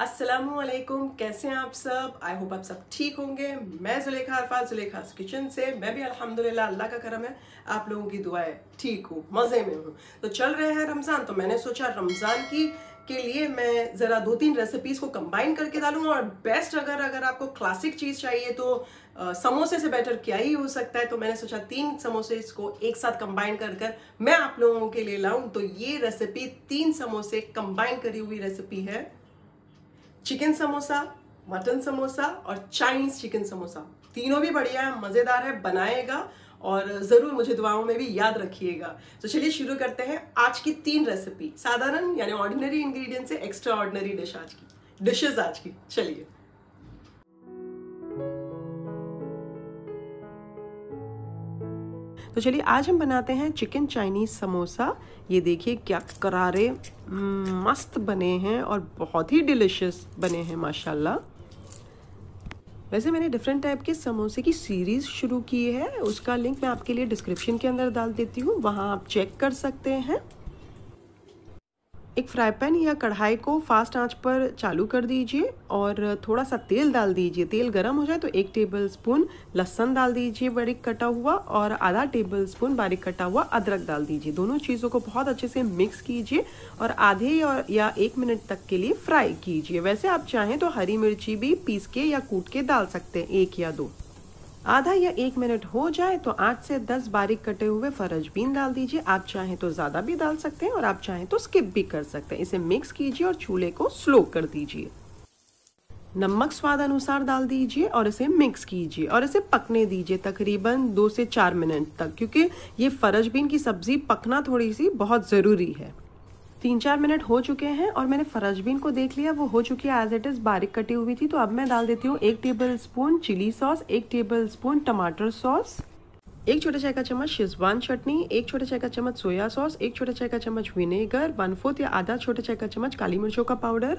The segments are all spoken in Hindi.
असलम कैसे हैं आप सब आई होप आप सब ठीक होंगे मैं जुलेखा अरफा जुलेखा किचन से मैं भी अल्हम्दुलिल्लाह अल्लाह का करम है आप लोगों की दुआएं ठीक हूँ मज़े में हूँ तो चल रहे हैं रमज़ान तो मैंने सोचा रमज़ान की के लिए मैं ज़रा दो तीन रेसिपीज़ को कंबाइन करके डालूँ और बेस्ट अगर अगर आपको क्लासिक चीज़ चाहिए तो आ, समोसे से बेटर क्या ही हो सकता है तो मैंने सोचा तीन समोसे इसको एक साथ कंबाइन कर कर मैं आप लोगों के लिए लाऊं तो ये रेसिपी तीन समोसे कंबाइन करी हुई रेसिपी है चिकन समोसा मटन समोसा और चाइनीज चिकन समोसा तीनों भी बढ़िया है मज़ेदार है बनाएगा और ज़रूर मुझे दुआओं में भी याद रखिएगा तो चलिए शुरू करते हैं आज की तीन रेसिपी साधारण यानी ऑर्डिनरी इंग्रेडिएंट से एक्स्ट्रा ऑर्डिनरी डिश आज की डिशेज आज की चलिए तो चलिए आज हम बनाते हैं चिकन चाइनीज़ समोसा ये देखिए क्या करारे हम्म, मस्त बने हैं और बहुत ही डिलिशियस बने हैं माशाल्लाह वैसे मैंने डिफरेंट टाइप के समोसे की सीरीज़ शुरू की है उसका लिंक मैं आपके लिए डिस्क्रिप्शन के अंदर डाल देती हूँ वहाँ आप चेक कर सकते हैं एक फ्राई पैन या कढ़ाई को फास्ट आंच पर चालू कर दीजिए और थोड़ा सा तेल डाल दीजिए तेल गर्म हो जाए तो एक टेबल स्पून लहसन डाल दीजिए बारीक कटा हुआ और आधा टेबल स्पून बारीक कटा हुआ अदरक डाल दीजिए दोनों चीज़ों को बहुत अच्छे से मिक्स कीजिए और आधे और या एक मिनट तक के लिए फ्राई कीजिए वैसे आप चाहें तो हरी मिर्ची भी पीस के या कूट के डाल सकते हैं एक या दो आधा या एक मिनट हो जाए तो आठ से दस बारीक कटे हुए फरज बीन डाल दीजिए आप चाहें तो ज़्यादा भी डाल सकते हैं और आप चाहें तो स्किप भी कर सकते हैं इसे मिक्स कीजिए और चूल्हे को स्लो कर दीजिए नमक स्वाद अनुसार डाल दीजिए और इसे मिक्स कीजिए और इसे पकने दीजिए तकरीबन दो से चार मिनट तक क्योंकि ये फरज बीन की सब्ज़ी पकना थोड़ी सी बहुत ज़रूरी है तीन चार मिनट हो चुके हैं और मैंने फरजबीन को देख लिया वो हो चुकी है एज इट इज़ बारीक कटी हुई थी तो अब मैं डाल देती हूँ एक टेबल स्पून चिली सॉस एक टेबल स्पून टमाटर सॉस एक छोटे चाय का चम्मच शेजवान चटनी एक छोटे चाय का चम्मच सोया सॉस एक छोटे चाय का चम्मच विनेगर वन फोर्थ या आधा छोटे चाय का चम्मच काली मिर्चों का पाउडर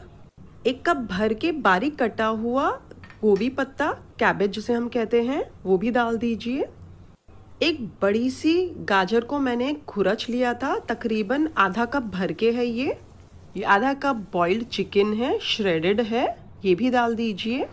एक कप भर के बारीक कटा हुआ गोभी पत्ता कैबेज जिसे हम कहते हैं वो भी डाल दीजिए एक बड़ी सी गाजर को मैंने खुरच लिया था तकरीबन आधा कप भर के है ये ये आधा कप बॉइल्ड चिकन है श्रेडेड है ये भी डाल दीजिए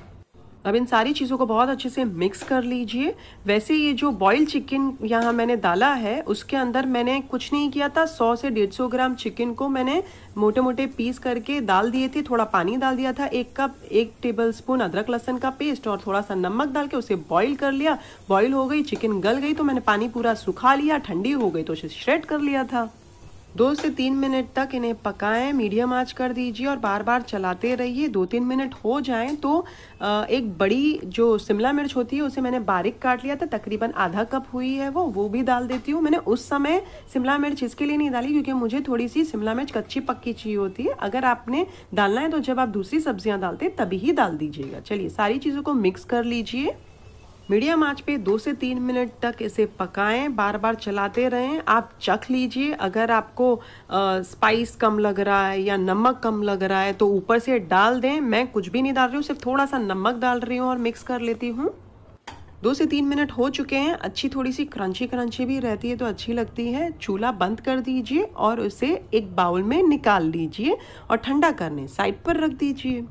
अब इन सारी चीज़ों को बहुत अच्छे से मिक्स कर लीजिए वैसे ये जो बॉयल चिकन यहाँ मैंने डाला है उसके अंदर मैंने कुछ नहीं किया था 100 से 150 ग्राम चिकन को मैंने मोटे मोटे पीस करके डाल दिए थे थोड़ा पानी डाल दिया था एक कप एक टेबल स्पून अदरक लहसन का पेस्ट और थोड़ा सा नमक डाल के उसे बॉयल कर लिया बॉयल हो गई चिकन गल गई तो मैंने पानी पूरा सुखा लिया ठंडी हो गई तो उसे श्रेड कर लिया था दो से तीन मिनट तक इन्हें पकाएं मीडियम आंच कर दीजिए और बार बार चलाते रहिए दो तीन मिनट हो जाएं तो एक बड़ी जो शिमला मिर्च होती है उसे मैंने बारीक काट लिया था तकरीबन आधा कप हुई है वो वो भी डाल देती हूँ मैंने उस समय शिमला मिर्च इसके लिए नहीं डाली क्योंकि मुझे थोड़ी सी शिमला मिर्च कच्ची पक्की चाहिए होती है अगर आपने डालना है तो जब आप दूसरी सब्जियाँ डालते तभी ही डाल दीजिएगा चलिए सारी चीज़ों को मिक्स कर लीजिए मीडियम आंच पे दो से तीन मिनट तक इसे पकाएं बार बार चलाते रहें आप चख लीजिए अगर आपको आ, स्पाइस कम लग रहा है या नमक कम लग रहा है तो ऊपर से डाल दें मैं कुछ भी नहीं डाल रही हूँ सिर्फ थोड़ा सा नमक डाल रही हूँ और मिक्स कर लेती हूँ दो से तीन मिनट हो चुके हैं अच्छी थोड़ी सी क्रंची क्रंची भी रहती है तो अच्छी लगती है चूल्हा बंद कर दीजिए और उसे एक बाउल में निकाल लीजिए और ठंडा करने साइड पर रख दीजिए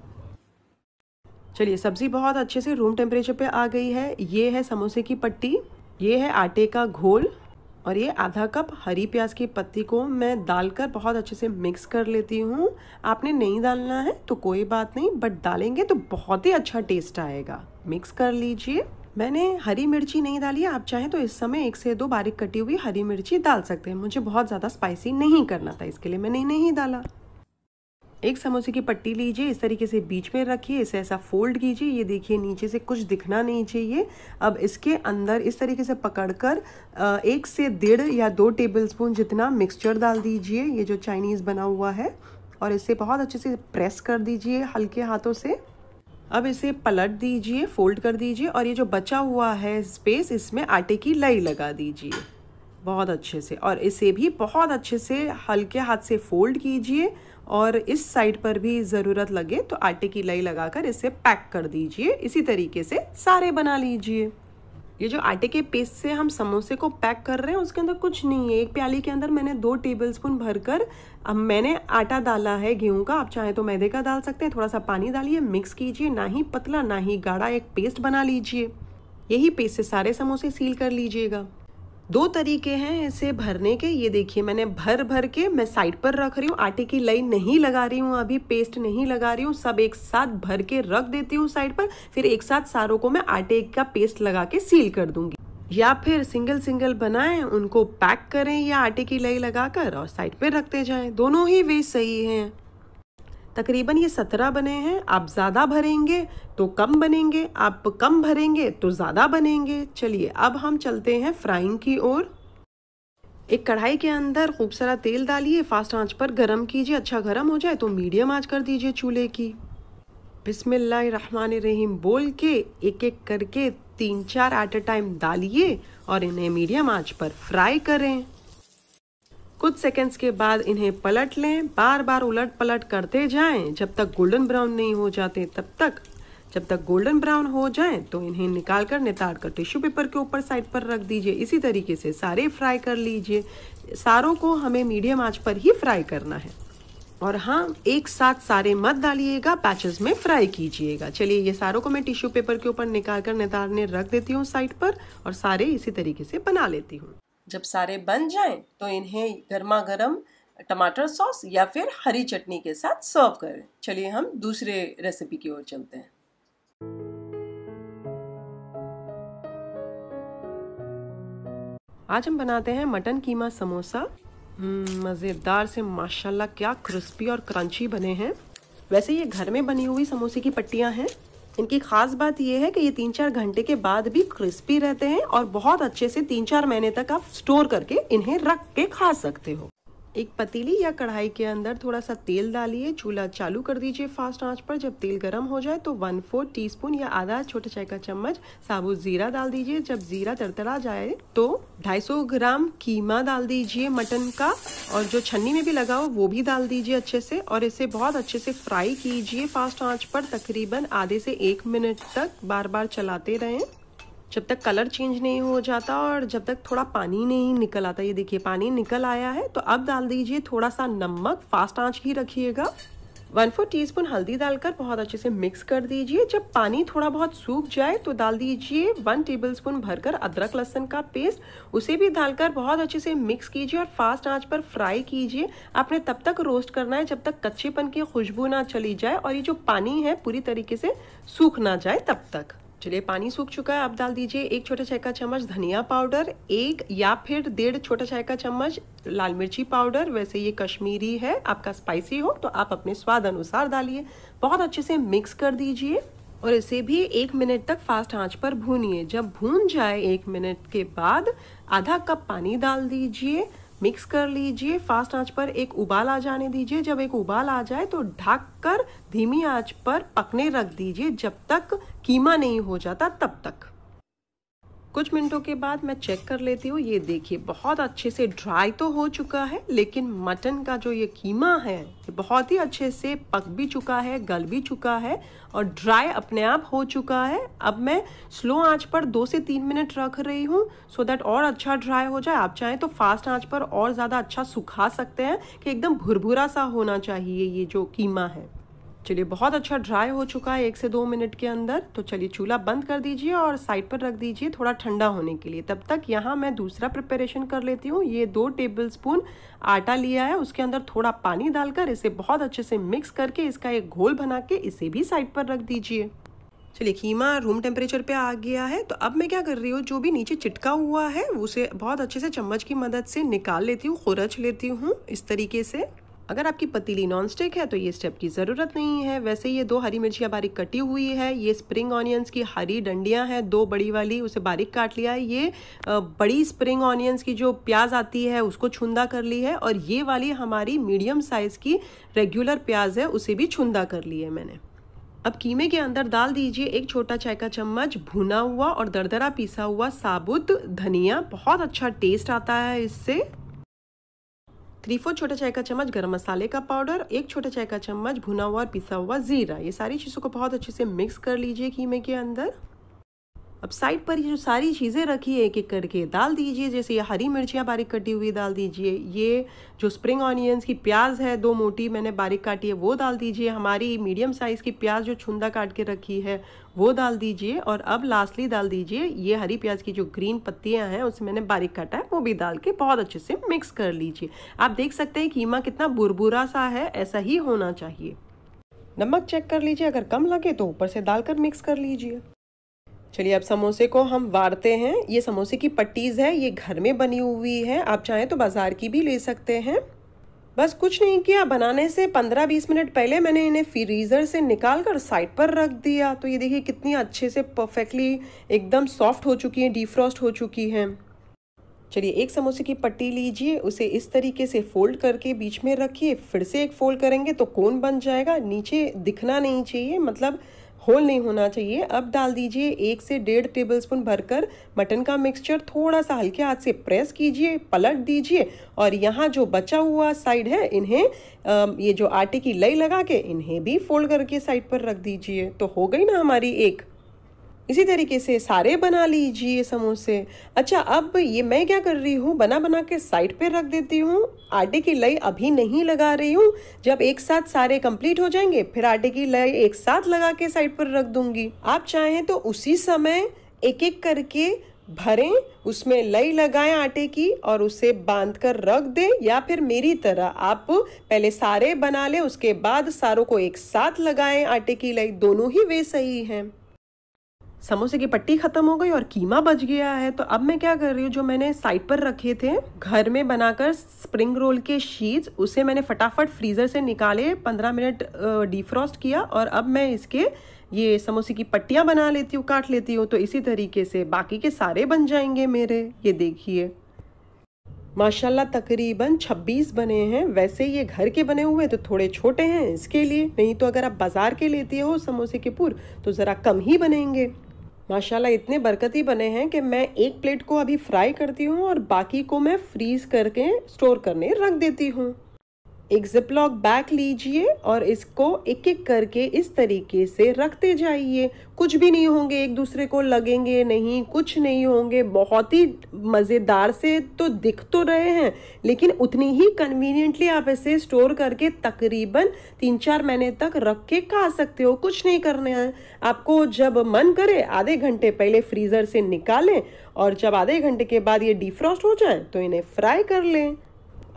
चलिए सब्ज़ी बहुत अच्छे से रूम टेम्परेचर पे आ गई है ये है समोसे की पट्टी ये है आटे का घोल और ये आधा कप हरी प्याज की पत्ती को मैं डालकर बहुत अच्छे से मिक्स कर लेती हूँ आपने नहीं डालना है तो कोई बात नहीं बट डालेंगे तो बहुत ही अच्छा टेस्ट आएगा मिक्स कर लीजिए मैंने हरी मिर्ची नहीं डाली आप चाहें तो इस समय एक से दो बारीक कटी हुई हरी मिर्ची डाल सकते हैं मुझे बहुत ज़्यादा स्पाइसी नहीं करना था इसके लिए मैंने नहीं डाला एक समोसे की पट्टी लीजिए इस तरीके से बीच में रखिए इसे ऐसा फोल्ड कीजिए ये देखिए नीचे से कुछ दिखना नहीं चाहिए अब इसके अंदर इस तरीके से पकड़कर एक से डेढ़ या दो टेबलस्पून जितना मिक्सचर डाल दीजिए ये जो चाइनीज़ बना हुआ है और इसे बहुत अच्छे से प्रेस कर दीजिए हल्के हाथों से अब इसे पलट दीजिए फोल्ड कर दीजिए और ये जो बचा हुआ है स्पेस इसमें आटे की लई लगा दीजिए बहुत अच्छे से और इसे भी बहुत अच्छे से हल्के हाथ से फोल्ड कीजिए और इस साइड पर भी ज़रूरत लगे तो आटे की लई लगाकर इसे पैक कर दीजिए इसी तरीके से सारे बना लीजिए ये जो आटे के पेस्ट से हम समोसे को पैक कर रहे हैं उसके अंदर कुछ नहीं है एक प्याली के अंदर मैंने दो टेबल स्पून भर कर अब मैंने आटा डाला है गेहूं का आप चाहें तो मैदे का डाल सकते हैं थोड़ा सा पानी डालिए मिक्स कीजिए ना ही पतला ना ही गाढ़ा एक पेस्ट बना लीजिए यही पेस्ट से सारे समोसे सील कर लीजिएगा दो तरीके हैं इसे भरने के ये देखिए मैंने भर भर के मैं साइड पर रख रही हूँ आटे की लाइन नहीं लगा रही हूँ अभी पेस्ट नहीं लगा रही हूँ सब एक साथ भर के रख देती हूँ साइड पर फिर एक साथ सारों को मैं आटे का पेस्ट लगा के सील कर दूंगी या फिर सिंगल सिंगल बनाएं उनको पैक करें या आटे की लई लगाकर और साइड पे रखते जाएं दोनों ही वे सही हैं तकरीबन ये सत्रह बने हैं आप ज़्यादा भरेंगे तो कम बनेंगे आप कम भरेंगे तो ज़्यादा बनेंगे चलिए अब हम चलते हैं फ्राइंग की ओर एक कढ़ाई के अंदर खूब सारा तेल डालिए फास्ट आंच पर गरम कीजिए अच्छा गरम हो जाए तो मीडियम आंच कर दीजिए चूल्हे की बिसमीम बोल के एक एक करके तीन चार एट अ टाइम डालिए और इन्हें मीडियम आंच पर फ्राई करें कुछ सेकंड्स के बाद इन्हें पलट लें बार बार उलट पलट करते जाएं जब तक गोल्डन ब्राउन नहीं हो जाते तब तक जब तक गोल्डन ब्राउन हो जाए तो इन्हें निकाल कर नितार कर टिश्यू पेपर के ऊपर साइड पर रख दीजिए इसी तरीके से सारे फ्राई कर लीजिए सारों को हमें मीडियम आंच पर ही फ्राई करना है और हाँ एक साथ सारे मत डालिएगा पैचेस में फ्राई कीजिएगा चलिए ये सारों को मैं टिश्यू पेपर के ऊपर निकाल कर नितारने रख देती हूँ साइड पर और सारे इसी तरीके से बना लेती हूँ जब सारे बन जाएं तो इन्हें गर्मा गर्म टमाटर सॉस या फिर हरी चटनी के साथ सर्व करें चलिए हम दूसरे रेसिपी की ओर चलते हैं आज हम बनाते हैं मटन कीमा समोसा हम्म, मज़ेदार से माशाल्लाह क्या क्रिस्पी और क्रंची बने हैं वैसे ये घर में बनी हुई समोसे की पट्टियाँ हैं इनकी खास बात यह है कि ये तीन चार घंटे के बाद भी क्रिस्पी रहते हैं और बहुत अच्छे से तीन चार महीने तक आप स्टोर करके इन्हें रख के खा सकते हो एक पतीली या कढ़ाई के अंदर थोड़ा सा तेल डालिए चूल्हा चालू कर दीजिए फास्ट आंच पर जब तेल गर्म हो जाए तो वन फोर टी या आधा छोटा चाय का चम्मच साबुत जीरा डाल दीजिए जब जीरा तरतरा जाए तो 250 ग्राम कीमा डाल दीजिए मटन का और जो छन्नी में भी लगा हो वो भी डाल दीजिए अच्छे से और इसे बहुत अच्छे से फ्राई कीजिए फास्ट आंच पर तकरीबन आधे से एक मिनट तक बार बार चलाते रहें जब तक कलर चेंज नहीं हो जाता और जब तक थोड़ा पानी नहीं निकल आता ये देखिए पानी निकल आया है तो अब डाल दीजिए थोड़ा सा नमक फास्ट आंच ही रखिएगा वन फोर टी स्पून हल्दी डालकर बहुत अच्छे से मिक्स कर दीजिए जब पानी थोड़ा बहुत सूख जाए तो डाल दीजिए वन टेबल स्पून भरकर अदरक लहसन का पेस्ट उसे भी डालकर बहुत अच्छे से मिक्स कीजिए और फास्ट आंच पर फ्राई कीजिए आपने तब तक रोस्ट करना है जब तक कच्चेपन की खुशबू ना चली जाए और ये जो पानी है पूरी तरीके से सूख ना जाए तब तक चलिए पानी सूख चुका है आप डाल दीजिए एक छोटा चाय का चम्मच धनिया पाउडर एक या फिर डेढ़ छोटा चाय का चम्मच लाल मिर्ची पाउडर वैसे ये कश्मीरी है आपका स्पाइसी हो तो आप अपने स्वाद अनुसार डालिए बहुत अच्छे से मिक्स कर दीजिए और इसे भी एक मिनट तक फास्ट आंच पर भूनिए जब भून जाए एक मिनट के बाद आधा कप पानी डाल दीजिए मिक्स कर लीजिए फास्ट आंच पर एक उबाल आ जाने दीजिए जब एक उबाल आ जाए तो ढक कर धीमी आंच पर पकने रख दीजिए जब तक कीमा नहीं हो जाता तब तक कुछ मिनटों के बाद मैं चेक कर लेती हूँ ये देखिए बहुत अच्छे से ड्राई तो हो चुका है लेकिन मटन का जो ये कीमा है ये बहुत ही अच्छे से पक भी चुका है गल भी चुका है और ड्राई अपने आप हो चुका है अब मैं स्लो आंच पर दो से तीन मिनट रख रही हूँ सो दैट और अच्छा ड्राई हो जाए आप चाहें तो फास्ट आँच पर और ज़्यादा अच्छा सुखा सकते हैं कि एकदम भुरभुरा सा होना चाहिए ये जो कीमा है चलिए बहुत अच्छा ड्राई हो चुका है एक से दो मिनट के अंदर तो चलिए चूल्हा बंद कर दीजिए और साइड पर रख दीजिए थोड़ा ठंडा होने के लिए तब तक यहाँ मैं दूसरा प्रिपरेशन कर लेती हूँ ये दो टेबल स्पून आटा लिया है उसके अंदर थोड़ा पानी डालकर इसे बहुत अच्छे से मिक्स करके इसका एक घोल बना के इसे भी साइड पर रख दीजिए चलिए खीमा रूम टेम्परेचर पे आ गया है तो अब मैं क्या कर रही हूँ जो भी नीचे चिटका हुआ है उसे बहुत अच्छे से चम्मच की मदद से निकाल लेती हूँ खुरच लेती हूँ इस तरीके से अगर आपकी पतीली नॉन स्टिक है तो ये स्टेप की ज़रूरत नहीं है वैसे ये दो हरी मिर्चियाँ बारीक कटी हुई है ये स्प्रिंग ऑनियंस की हरी डंडियाँ हैं दो बड़ी वाली उसे बारीक काट लिया है ये बड़ी स्प्रिंग ऑनियंस की जो प्याज आती है उसको छुंदा कर ली है और ये वाली हमारी मीडियम साइज़ की रेगुलर प्याज है उसे भी छुंदा कर ली है मैंने अब कीमे के अंदर डाल दीजिए एक छोटा चाय का चम्मच भुना हुआ और दरदरा पीसा हुआ साबुत धनिया बहुत अच्छा टेस्ट आता है इससे थ्री फोर छोटा चाय का चम्मच गर्म मसाले का पाउडर एक छोटा चाय का चम्मच भुना हुआ और पिसा हुआ जीरा ये सारी चीज़ों को बहुत अच्छे से मिक्स कर लीजिए घी के अंदर अब साइड पर ये जो सारी चीज़ें रखी है एक एक करके डाल दीजिए जैसे ये हरी मिर्चियाँ बारीक कटी हुई डाल दीजिए ये जो स्प्रिंग ऑनियंस की प्याज है दो मोटी मैंने बारीक काटी है वो डाल दीजिए हमारी मीडियम साइज़ की प्याज जो छुंदा काट के रखी है वो डाल दीजिए और अब लास्टली डाल दीजिए ये हरी प्याज की जो ग्रीन पत्तियाँ हैं उसे मैंने बारीक काटा है वो भी डाल के बहुत अच्छे से मिक्स कर लीजिए आप देख सकते हैं कीमा कितना बुरबुरा सा है ऐसा ही होना चाहिए नमक चेक कर लीजिए अगर कम लगे तो ऊपर से डालकर मिक्स कर लीजिए चलिए अब समोसे को हम वारते हैं ये समोसे की पट्टीज़ है ये घर में बनी हुई है आप चाहें तो बाज़ार की भी ले सकते हैं बस कुछ नहीं किया बनाने से 15-20 मिनट पहले मैंने इन्हें फ्रीज़र से निकाल कर साइड पर रख दिया तो ये देखिए कितनी अच्छे से परफेक्टली एकदम सॉफ्ट हो चुकी हैं डीफ्रॉस्ट हो चुकी हैं चलिए एक समोसे की पट्टी लीजिए उसे इस तरीके से फोल्ड करके बीच में रखिए फिर से एक फोल्ड करेंगे तो कोन बन जाएगा नीचे दिखना नहीं चाहिए मतलब होल नहीं होना चाहिए अब डाल दीजिए एक से डेढ़ टेबल स्पून भरकर मटन का मिक्सचर थोड़ा सा हल्के हाथ से प्रेस कीजिए पलट दीजिए और यहाँ जो बचा हुआ साइड है इन्हें ये जो आटे की लई लगा के इन्हें भी फोल्ड करके साइड पर रख दीजिए तो हो गई ना हमारी एक इसी तरीके से सारे बना लीजिए समोसे अच्छा अब ये मैं क्या कर रही हूँ बना बना के साइड पे रख देती हूँ आटे की लई अभी नहीं लगा रही हूँ जब एक साथ सारे कंप्लीट हो जाएंगे फिर आटे की लई एक साथ लगा के साइड पर रख दूंगी आप चाहें तो उसी समय एक एक करके भरें उसमें लई लगाएं आटे की और उसे बांध कर रख दें या फिर मेरी तरह आप पहले सारे बना लें उसके बाद सारों को एक साथ लगाएं आटे की लई दोनों ही वे सही हैं समोसे की पट्टी खत्म हो गई और कीमा बच गया है तो अब मैं क्या कर रही हूँ जो मैंने साइड पर रखे थे घर में बनाकर स्प्रिंग रोल के शीट्स उसे मैंने फटाफट फ्रीजर से निकाले पंद्रह मिनट डिफ्रॉस्ट किया और अब मैं इसके ये समोसे की पट्टियाँ बना लेती हूँ काट लेती हूँ तो इसी तरीके से बाकी के सारे बन जाएंगे मेरे ये देखिए माशाल्लाह तकरीबन 26 बने हैं वैसे ये घर के बने हुए तो थोड़े छोटे हैं इसके लिए नहीं तो अगर आप बाज़ार के लेती हो समोसे के पूर तो ज़रा कम ही बनेंगे माशाल्लाह इतने बरकती बने हैं कि मैं एक प्लेट को अभी फ्राई करती हूँ और बाकी को मैं फ्रीज़ करके स्टोर करने रख देती हूँ एक जिपलॉक बैग लीजिए और इसको एक एक करके इस तरीके से रखते जाइए कुछ भी नहीं होंगे एक दूसरे को लगेंगे नहीं कुछ नहीं होंगे बहुत ही मज़ेदार से तो दिख तो रहे हैं लेकिन उतनी ही कन्वीनियंटली आप इसे स्टोर करके तकरीबन तीन चार महीने तक रख के खा सकते हो कुछ नहीं करना है आपको जब मन करे आधे घंटे पहले फ्रीज़र से निकालें और जब आधे घंटे के बाद ये डिफ्रॉस्ट हो जाए तो इन्हें फ्राई कर लें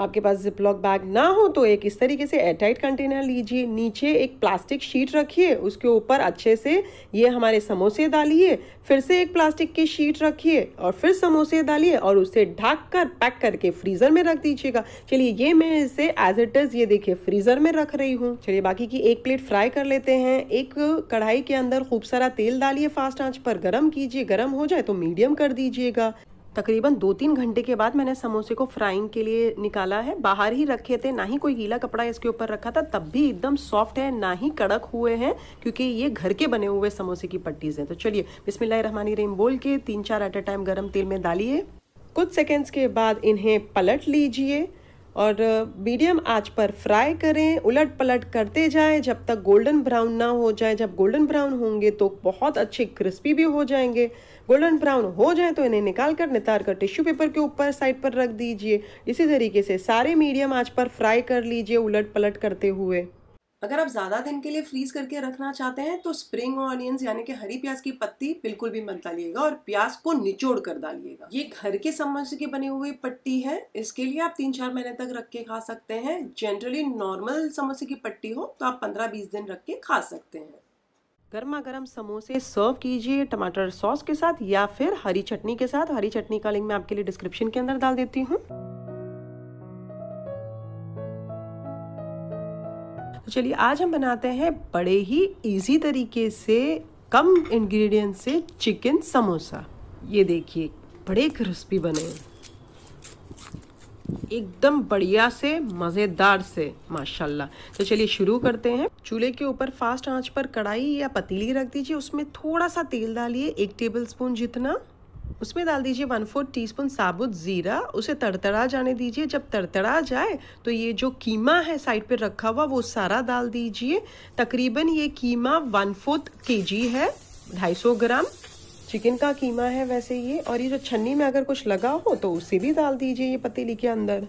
आपके पास जिपलॉक बैग ना हो तो एक इस तरीके से एयरटाइट कंटेनर लीजिए नीचे एक प्लास्टिक शीट रखिए उसके ऊपर अच्छे से ये हमारे समोसे डालिए फिर से एक प्लास्टिक की शीट रखिए और फिर समोसे डालिए और उसे ढक कर पैक करके फ्रीज़र में रख दीजिएगा चलिए ये मैं इसे एज इट इज़ ये देखिए फ्रीज़र में रख रही हूँ चलिए बाकी की एक प्लेट फ्राई कर लेते हैं एक कढ़ाई के अंदर खूब सारा तेल डालिए फास्ट आँच पर गर्म कीजिए गर्म हो जाए तो मीडियम कर दीजिएगा तकरीबन दो तीन घंटे के बाद मैंने समोसे को फ्राइंग के लिए निकाला है बाहर ही रखे थे ना ही कोई गीला कपड़ा इसके ऊपर रखा था तब भी एकदम सॉफ्ट है ना ही कड़क हुए हैं क्योंकि ये घर के बने हुए समोसे की पट्टीज़ हैं तो चलिए बिस्मिल्लाहमानी रहीम बोल के तीन चार एट अ टाइम गर्म तेल में डालिए कुछ सेकेंड्स के बाद इन्हें पलट लीजिए और मीडियम आंच पर फ्राई करें उलट पलट करते जाएं जब तक गोल्डन ब्राउन ना हो जाए जब गोल्डन ब्राउन होंगे तो बहुत अच्छे क्रिस्पी भी हो जाएंगे गोल्डन ब्राउन हो जाए तो इन्हें निकाल कर नितार कर टिश्यू पेपर के ऊपर साइड पर रख दीजिए इसी तरीके से सारे मीडियम आंच पर फ्राई कर लीजिए उलट पलट करते हुए अगर आप ज़्यादा दिन के लिए फ्रीज करके रखना चाहते हैं तो स्प्रिंग ऑनियंस यानी कि हरी प्याज की पत्ती बिल्कुल भी मत डालिएगा और प्याज को निचोड़ कर डालिएगा ये घर के समोसे की बनी हुई पट्टी है इसके लिए आप तीन चार महीने तक रख के खा सकते हैं जनरली नॉर्मल समोसे की पट्टी हो तो आप पंद्रह बीस दिन रख के खा सकते हैं गर्मा गर्म समोसे सर्व कीजिए टमाटर सॉस के साथ या फिर हरी चटनी के साथ हरी चटनी का लिंक मैं आपके लिए डिस्क्रिप्शन के अंदर डाल देती हूँ तो चलिए आज हम बनाते हैं बड़े ही ईजी तरीके से कम इंग्रेडिएंट से चिकन समोसा ये देखिए बड़े क्रिस्पी बने एकदम बढ़िया से मज़ेदार से माशाल्लाह तो चलिए शुरू करते हैं चूल्हे के ऊपर फास्ट आंच पर कढ़ाई या पतीली रख दीजिए उसमें थोड़ा सा तेल डालिए एक टेबलस्पून जितना उसमें डाल दीजिए वन फोर्थ टी साबुत ज़ीरा उसे तड़तड़ा जाने दीजिए जब तड़तड़ा जाए तो ये जो कीमा है साइड पर रखा हुआ वो सारा डाल दीजिए तकरीबन ये कीमा वन फोर्थ के है ढाई ग्राम चिकन का कीमा है वैसे ये और ये जो छन्नी में अगर कुछ लगा हो तो उसे भी डाल दीजिए ये पतीली के अंदर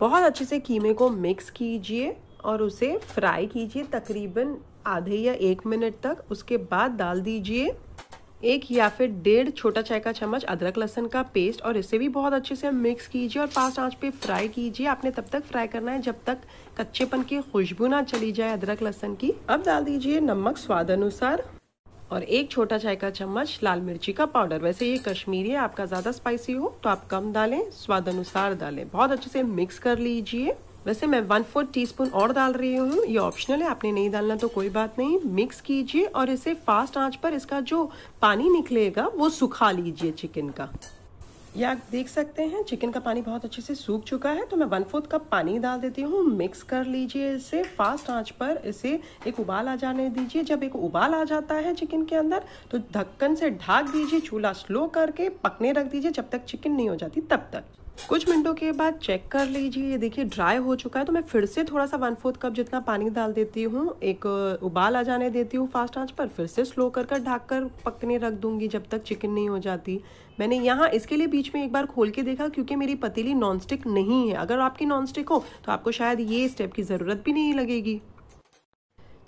बहुत अच्छे से कीमे को मिक्स कीजिए और उसे फ्राई कीजिए तकरीबन आधे या एक मिनट तक उसके बाद डाल दीजिए एक या फिर डेढ़ छोटा चाय का चम्मच अदरक लहसन का पेस्ट और इसे भी बहुत अच्छे से मिक्स कीजिए और पाँच आंच पे फ्राई कीजिए आपने तब तक फ्राई करना है जब तक कच्चेपन की खुशबू ना चली जाए अदरक लहसन की अब डाल दीजिए नमक स्वाद अनुसार और एक छोटा चाय का चम्मच लाल मिर्ची का पाउडर वैसे ये कश्मीरी है आपका ज़्यादा स्पाइसी हो तो आप कम डालें स्वाद अनुसार डालें बहुत अच्छे से मिक्स कर लीजिए वैसे मैं वन फोर्थ टी और डाल रही हूँ ये ऑप्शनल है आपने नहीं डालना तो कोई बात नहीं मिक्स कीजिए और इसे फास्ट आंच पर इसका जो पानी निकलेगा वो सुखा लीजिए चिकन का ये आप देख सकते हैं चिकन का पानी बहुत अच्छे से सूख चुका है तो मैं वन फोर्थ कप पानी डाल देती हूँ मिक्स कर लीजिए इसे फास्ट आंच पर इसे एक उबाल आ जाने दीजिए जब एक उबाल आ जाता है चिकन के अंदर तो ढक्कन से ढाक दीजिए चूल्हा स्लो करके पकने रख दीजिए जब तक चिकन नहीं हो जाती तब तक कुछ मिनटों के बाद चेक कर लीजिए ये देखिए ड्राई हो चुका है तो मैं फिर से थोड़ा सा वन फोर्थ कप जितना पानी डाल देती हूँ एक uh, उबाल आ जाने देती हूँ फास्ट आंच पर फिर से स्लो कर कर ढाक कर पकने रख दूंगी जब तक चिकन नहीं हो जाती मैंने यहाँ इसके लिए बीच में एक बार खोल के देखा क्योंकि मेरी पतीली नॉनस्टिक नहीं है अगर आपकी नॉनस्टिक हो तो आपको शायद ये स्टेप की ज़रूरत भी नहीं लगेगी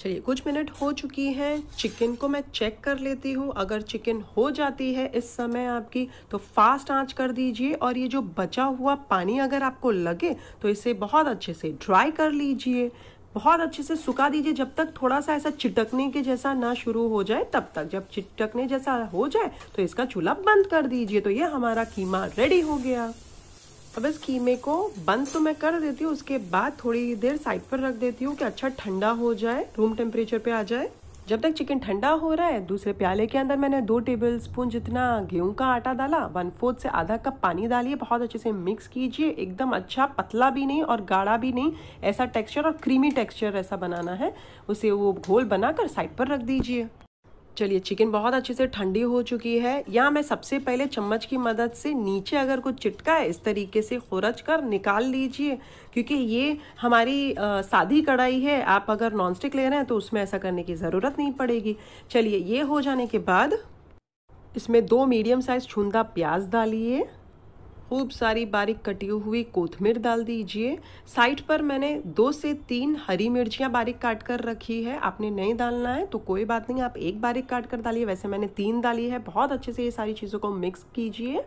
चलिए कुछ मिनट हो चुकी हैं चिकन को मैं चेक कर लेती हूँ अगर चिकन हो जाती है इस समय आपकी तो फास्ट आंच कर दीजिए और ये जो बचा हुआ पानी अगर आपको लगे तो इसे बहुत अच्छे से ड्राई कर लीजिए बहुत अच्छे से सुखा दीजिए जब तक थोड़ा सा ऐसा चिटकने के जैसा ना शुरू हो जाए तब तक जब चिटकने जैसा हो जाए तो इसका चूल्हा बंद कर दीजिए तो ये हमारा कीमा रेडी हो गया अब इस कीमे को बंद तो मैं कर देती हूँ उसके बाद थोड़ी देर साइड पर रख देती हूँ कि अच्छा ठंडा हो जाए रूम टेम्परेचर पे आ जाए जब तक चिकन ठंडा हो रहा है दूसरे प्याले के अंदर मैंने दो टेबल स्पून जितना गेहूं का आटा डाला वन फोर्थ से आधा कप पानी डालिए बहुत अच्छे से मिक्स कीजिए एकदम अच्छा पतला भी नहीं और गाढ़ा भी नहीं ऐसा टेक्सचर और क्रीमी टेक्सचर ऐसा बनाना है उसे वो घोल बनाकर साइड पर रख दीजिए चलिए चिकन बहुत अच्छे से ठंडी हो चुकी है यहाँ मैं सबसे पहले चम्मच की मदद से नीचे अगर कुछ चिटका है इस तरीके से खुरच कर निकाल लीजिए क्योंकि ये हमारी सादी कढ़ाई है आप अगर नॉनस्टिक ले रहे हैं तो उसमें ऐसा करने की ज़रूरत नहीं पड़ेगी चलिए ये हो जाने के बाद इसमें दो मीडियम साइज़ छूंदा प्याज डालिए खूब सारी बारीक कटी हुई कोथमीर डाल दीजिए साइड पर मैंने दो से तीन हरी मिर्चियाँ बारीक काट कर रखी है आपने नहीं डालना है तो कोई बात नहीं आप एक बारीक काट कर डालिए वैसे मैंने तीन डाली है बहुत अच्छे से ये सारी चीज़ों को मिक्स कीजिए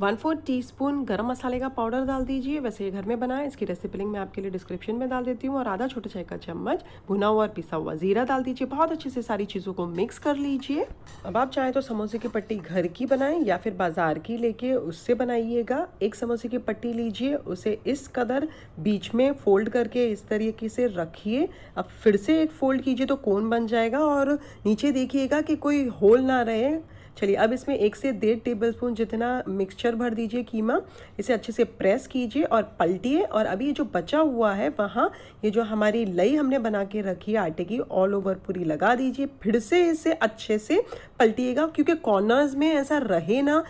वन फोर टी स्पून गर्म मसाले का पाउडर डाल दीजिए वैसे ये घर में बनाए इसकी रेसिपी लिंक मैं आपके लिए डिस्क्रिप्शन में डाल देती हूँ और आधा छोटे चाय का चम्मच भुना हुआ और पिसा हुआ जीरा डाल दीजिए बहुत अच्छे से सारी चीज़ों को मिक्स कर लीजिए अब आप चाहें तो समोसे की पट्टी घर की बनाएं या फिर बाजार की लेके उससे बनाइएगा एक समोसे की पट्टी लीजिए उसे इस कदर बीच में फोल्ड करके इस तरीके से रखिए अब फिर से एक फोल्ड कीजिए तो कोन बन जाएगा और नीचे देखिएगा कि कोई होल ना रहे चलिए अब इसमें एक से डेढ़ टेबल स्पून जितना मिक्सचर भर दीजिए कीमा इसे अच्छे से प्रेस कीजिए और पलटिए और अभी ये जो बचा हुआ है वहाँ ये जो हमारी लई हमने बना के रखी है आटे की ऑल ओवर पूरी लगा दीजिए फिर से इसे अच्छे से पलटिएगा क्योंकि कॉर्नर्स में ऐसा रहे ना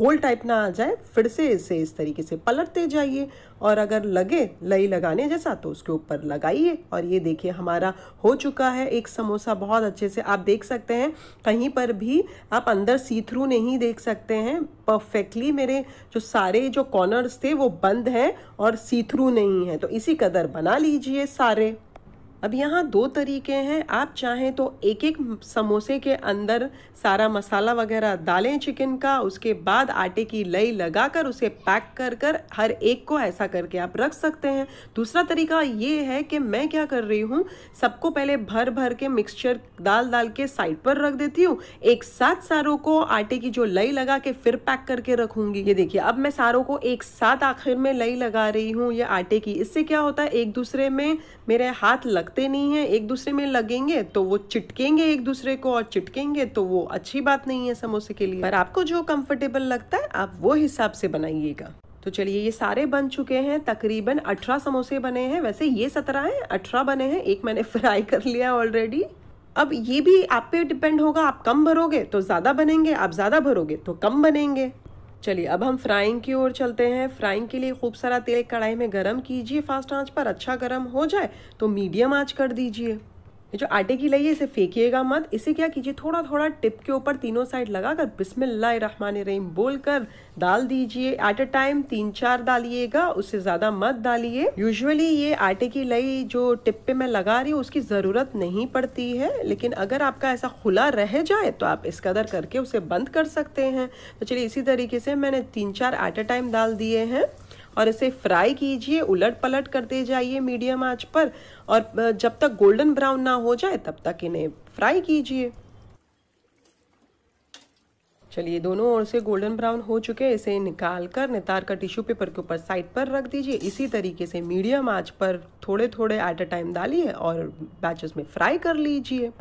होल टाइप ना आ जाए फिर से इसे इस तरीके से पलटते जाइए और अगर लगे लई लगाने जैसा तो उसके ऊपर लगाइए और ये देखिए हमारा हो चुका है एक समोसा बहुत अच्छे से आप देख सकते हैं कहीं पर भी आप अंदर सी थ्रू नहीं देख सकते हैं परफेक्टली मेरे जो सारे जो कॉर्नर्स थे वो बंद हैं और सी थ्रू नहीं है तो इसी कदर बना लीजिए सारे अब यहाँ दो तरीके हैं आप चाहें तो एक एक समोसे के अंदर सारा मसाला वगैरह डालें चिकन का उसके बाद आटे की लई लगाकर उसे पैक कर कर हर एक को ऐसा करके आप रख सकते हैं दूसरा तरीका ये है कि मैं क्या कर रही हूँ सबको पहले भर भर के मिक्सचर डाल डाल के साइड पर रख देती हूँ एक साथ सारों को आटे की जो लई लगा के फिर पैक करके रखूंगी ये देखिए अब मैं सारों को एक साथ आखिर में लई लगा रही हूँ ये आटे की इससे क्या होता है एक दूसरे में मेरे हाथ लग लगते नहीं हैं एक दूसरे में लगेंगे तो वो चिटकेंगे एक दूसरे को और चिटकेंगे तो वो अच्छी बात नहीं है समोसे के लिए पर आपको जो कंफर्टेबल लगता है आप वो हिसाब से बनाइएगा तो चलिए ये सारे बन चुके हैं तकरीबन अठारह समोसे बने हैं वैसे ये सत्रह हैं अठारह बने हैं एक मैंने फ्राई कर लिया ऑलरेडी अब ये भी आप पे डिपेंड होगा आप कम भरोगे तो ज़्यादा बनेंगे आप ज़्यादा भरोगे तो कम बनेंगे चलिए अब हम फ्राइंग की ओर चलते हैं फ्राइंग के लिए खूब सारा तेल कढ़ाई में गर्म कीजिए फास्ट आंच पर अच्छा गर्म हो जाए तो मीडियम आंच कर दीजिए ये जो आटे की लई है इसे फेंकिएगा मत इसे क्या कीजिए थोड़ा थोड़ा टिप के ऊपर तीनों साइड लगाकर बोल बोलकर डाल दीजिए एट अ टाइम तीन चार डालिएगा उससे ज़्यादा मत डालिए यूजुअली ये आटे की लई जो टिप पे मैं लगा रही हूँ उसकी ज़रूरत नहीं पड़ती है लेकिन अगर आपका ऐसा खुला रह जाए तो आप इस कदर करके उसे बंद कर सकते हैं तो चलिए इसी तरीके से मैंने तीन चार एट अ टाइम डाल दिए हैं और इसे फ्राई कीजिए उलट पलट करते जाइए मीडियम आंच पर और जब तक गोल्डन ब्राउन ना हो जाए तब तक इन्हें फ्राई कीजिए चलिए दोनों ओर से गोल्डन ब्राउन हो चुके हैं इसे निकाल कर नितार का टिश्यू पेपर के ऊपर साइड पर रख दीजिए इसी तरीके से मीडियम आंच पर थोड़े थोड़े एट अ टाइम डालिए और बैचेस में फ्राई कर लीजिए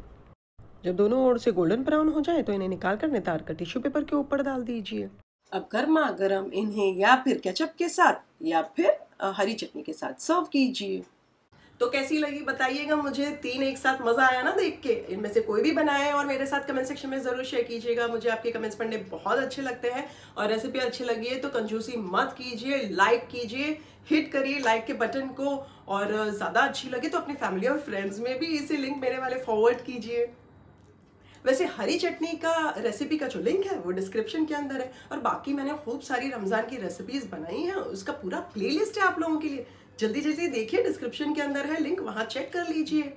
जब दोनों ओर से गोल्डन ब्राउन हो जाए तो इन्हें निकाल कर नितार का टिश्यू पेपर के ऊपर डाल दीजिए अब गर्मा गर्म इन्हें या फिर केचप के साथ या फिर हरी चटनी के साथ सर्व कीजिए तो कैसी लगी बताइएगा मुझे तीन एक साथ मजा आया ना देख के इनमें से कोई भी बनाए और मेरे साथ कमेंट सेक्शन में जरूर शेयर कीजिएगा मुझे आपके कमेंट्स पढ़ने बहुत अच्छे लगते हैं और रेसिपी अच्छी लगी है तो कंजूसी मत कीजिए लाइक कीजिए हिट करिए लाइक के बटन को और ज़्यादा अच्छी लगे तो अपनी फैमिली और फ्रेंड्स में भी इसी लिंक मेरे वाले फॉरवर्ड कीजिए वैसे हरी चटनी का रेसिपी का जो लिंक है वो डिस्क्रिप्शन के अंदर है और बाकी मैंने खूब सारी रमज़ान की रेसिपीज़ बनाई हैं उसका पूरा प्लेलिस्ट है आप लोगों के लिए जल्दी जल्दी देखिए डिस्क्रिप्शन के अंदर है लिंक वहाँ चेक कर लीजिए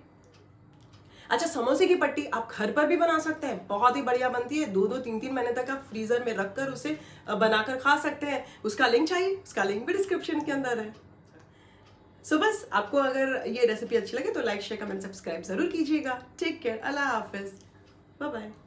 अच्छा समोसे की पट्टी आप घर पर भी बना सकते हैं बहुत ही बढ़िया बनती है दो दो तीन तीन महीने तक आप फ्रीजर में रख कर उसे बनाकर खा सकते हैं उसका लिंक चाहिए उसका लिंक भी डिस्क्रिप्शन के अंदर है सो so बस आपको अगर ये रेसिपी अच्छी लगे तो लाइक शेयर कमेंट सब्सक्राइब जरूर कीजिएगा टेक केयर अल्लाह हाफिज़ Bye-bye.